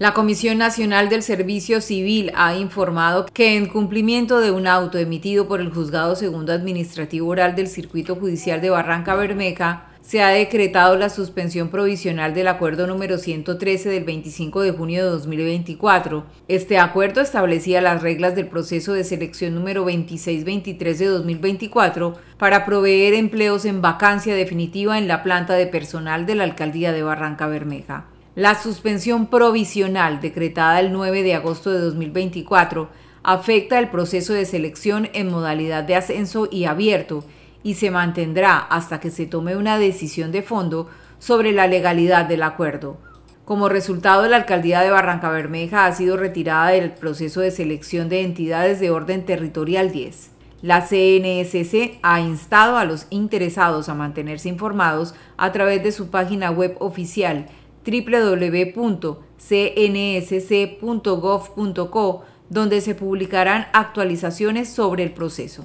La Comisión Nacional del Servicio Civil ha informado que en cumplimiento de un auto emitido por el Juzgado Segundo Administrativo Oral del Circuito Judicial de Barranca Bermeja, se ha decretado la suspensión provisional del acuerdo número 113 del 25 de junio de 2024. Este acuerdo establecía las reglas del proceso de selección número 2623 de 2024 para proveer empleos en vacancia definitiva en la planta de personal de la Alcaldía de Barranca Bermeja. La suspensión provisional decretada el 9 de agosto de 2024 afecta el proceso de selección en modalidad de ascenso y abierto y se mantendrá hasta que se tome una decisión de fondo sobre la legalidad del acuerdo. Como resultado, la alcaldía de Barranca Bermeja ha sido retirada del proceso de selección de entidades de orden territorial 10. La CNSC ha instado a los interesados a mantenerse informados a través de su página web oficial www.cnsc.gov.co, donde se publicarán actualizaciones sobre el proceso.